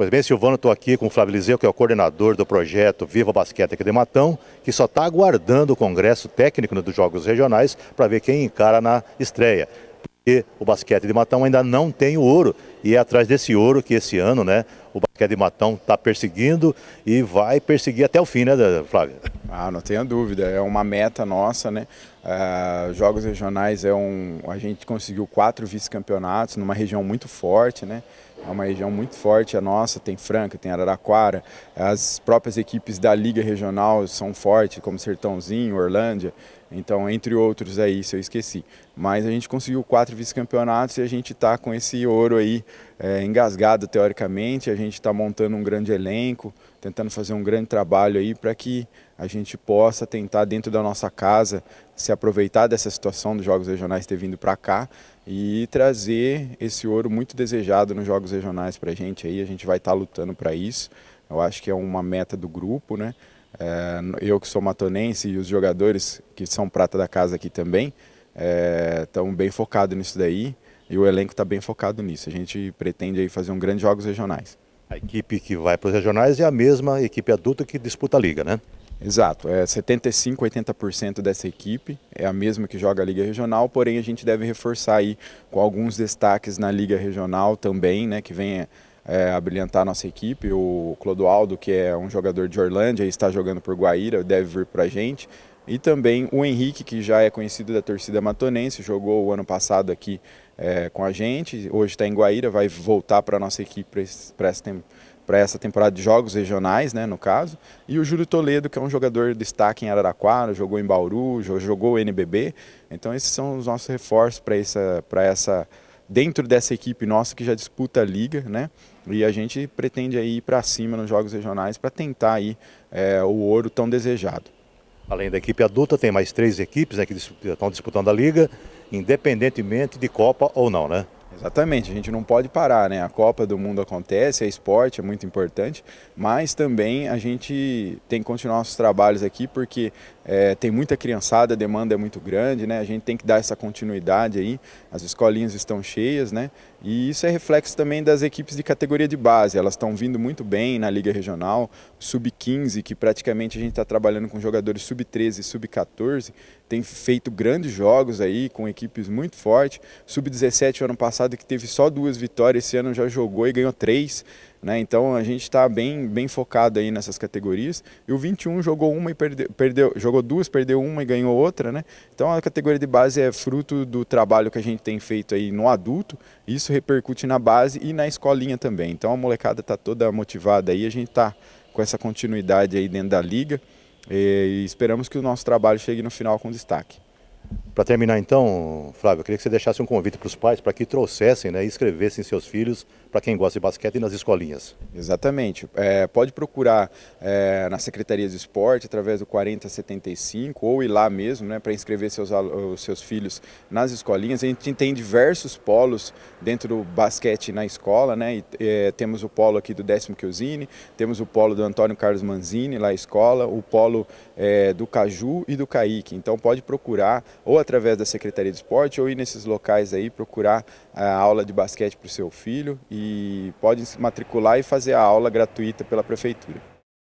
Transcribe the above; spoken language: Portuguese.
Pois bem, Silvano, estou aqui com o Flávio Liseu, que é o coordenador do projeto Viva Basquete aqui de Matão, que só está aguardando o congresso técnico né, dos Jogos Regionais para ver quem encara na estreia. Porque o basquete de Matão ainda não tem o ouro, e é atrás desse ouro que esse ano né, o basquete de Matão está perseguindo e vai perseguir até o fim, né, Flávio? Ah, não tenha dúvida, é uma meta nossa, né? Ah, jogos regionais é um. A gente conseguiu quatro vice-campeonatos numa região muito forte, né? É uma região muito forte, a nossa, tem Franca, tem Araraquara, as próprias equipes da Liga Regional são fortes, como Sertãozinho, Orlândia, então entre outros aí, se eu esqueci. Mas a gente conseguiu quatro vice-campeonatos e a gente está com esse ouro aí é, engasgado teoricamente, a gente está montando um grande elenco, tentando fazer um grande trabalho aí para que a gente possa tentar, dentro da nossa casa, se aproveitar dessa situação dos Jogos Regionais ter vindo para cá e trazer esse ouro muito desejado nos Jogos Regionais para a gente. Aí a gente vai estar tá lutando para isso. Eu acho que é uma meta do grupo, né? É, eu que sou matonense e os jogadores que são prata da casa aqui também estão é, bem focados nisso daí e o elenco está bem focado nisso. A gente pretende aí fazer um grande Jogos Regionais. A equipe que vai para os regionais é a mesma equipe adulta que disputa a liga, né? Exato, é 75, 80% dessa equipe é a mesma que joga a Liga Regional, porém a gente deve reforçar aí com alguns destaques na Liga Regional também, né, que venha é, abrilhantar a nossa equipe. O Clodoaldo, que é um jogador de Orlândia e está jogando por Guaíra, deve vir para a gente. E também o Henrique, que já é conhecido da torcida matonense, jogou o ano passado aqui é, com a gente, hoje está em Guaíra, vai voltar para a nossa equipe para essa temporada para essa temporada de jogos regionais, né, no caso. E o Júlio Toledo, que é um jogador de destaque em Araraquara, jogou em Bauru, jogou o NBB. Então esses são os nossos reforços para essa, para essa dentro dessa equipe nossa que já disputa a liga, né? E a gente pretende aí ir para cima nos jogos regionais para tentar aí é, o ouro tão desejado. Além da equipe adulta, tem mais três equipes né, que estão disputando a liga, independentemente de Copa ou não, né? Exatamente, a gente não pode parar, né? A Copa do Mundo acontece, é esporte, é muito importante, mas também a gente tem que continuar nossos trabalhos aqui porque é, tem muita criançada, a demanda é muito grande, né? A gente tem que dar essa continuidade aí, as escolinhas estão cheias, né? E isso é reflexo também das equipes de categoria de base, elas estão vindo muito bem na Liga Regional, sub-15, que praticamente a gente está trabalhando com jogadores sub-13 e sub-14, tem feito grandes jogos aí com equipes muito fortes, sub-17 ano passado passado, que teve só duas vitórias, esse ano já jogou e ganhou três. Né? Então a gente está bem, bem focado aí nessas categorias. E o 21 jogou uma e perdeu, perdeu, jogou duas, perdeu uma e ganhou outra, né? Então a categoria de base é fruto do trabalho que a gente tem feito aí no adulto. Isso repercute na base e na escolinha também. Então a molecada está toda motivada aí, a gente está com essa continuidade aí dentro da liga. Eh, e esperamos que o nosso trabalho chegue no final com destaque. Para terminar então, Flávio, eu queria que você deixasse um convite para os pais para que trouxessem né, e escrevessem seus filhos para quem gosta de basquete e nas escolinhas. Exatamente. É, pode procurar é, na Secretaria de Esporte através do 4075 ou ir lá mesmo né, para inscrever seus, os seus filhos nas escolinhas. A gente tem diversos polos dentro do basquete na escola. Né, e, é, temos o polo aqui do Décimo Chiusini, temos o polo do Antônio Carlos Manzini lá na escola, o polo é, do Caju e do Caique. Então pode procurar ou até através da Secretaria de Esporte ou ir nesses locais aí procurar eh, a aula de basquete para o seu filho e pode se matricular e fazer a aula gratuita pela prefeitura.